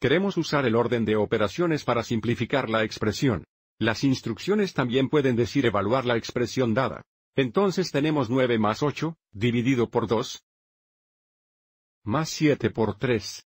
queremos usar el orden de operaciones para simplificar la expresión. Las instrucciones también pueden decir evaluar la expresión dada. Entonces tenemos 9 más 8, dividido por 2, más 7 por 3.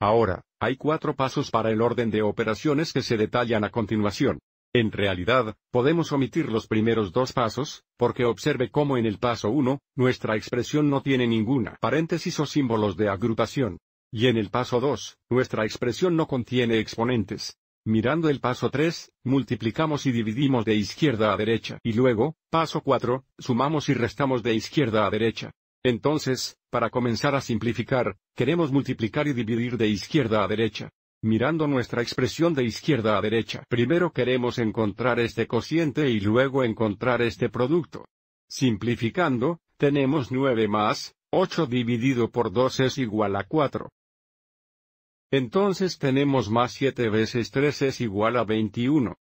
Ahora, hay cuatro pasos para el orden de operaciones que se detallan a continuación. En realidad, podemos omitir los primeros dos pasos, porque observe cómo en el paso 1, nuestra expresión no tiene ninguna paréntesis o símbolos de agrupación. Y en el paso 2, nuestra expresión no contiene exponentes. Mirando el paso 3, multiplicamos y dividimos de izquierda a derecha. Y luego, paso 4, sumamos y restamos de izquierda a derecha. Entonces, para comenzar a simplificar, queremos multiplicar y dividir de izquierda a derecha. Mirando nuestra expresión de izquierda a derecha, primero queremos encontrar este cociente y luego encontrar este producto. Simplificando, tenemos 9 más, 8 dividido por 2 es igual a 4. Entonces tenemos más 7 veces 3 es igual a 21.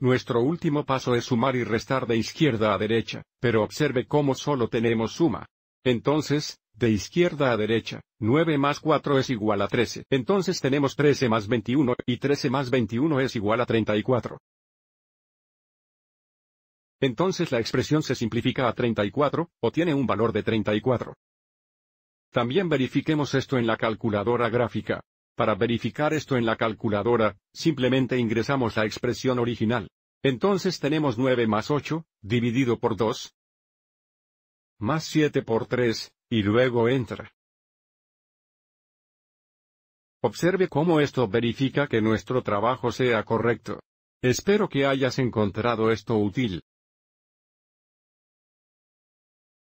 Nuestro último paso es sumar y restar de izquierda a derecha, pero observe cómo solo tenemos suma. Entonces, de izquierda a derecha, 9 más 4 es igual a 13. Entonces tenemos 13 más 21, y 13 más 21 es igual a 34. Entonces la expresión se simplifica a 34, o tiene un valor de 34. También verifiquemos esto en la calculadora gráfica. Para verificar esto en la calculadora, simplemente ingresamos la expresión original. Entonces tenemos 9 más 8, dividido por 2, más 7 por 3, y luego entra. Observe cómo esto verifica que nuestro trabajo sea correcto. Espero que hayas encontrado esto útil.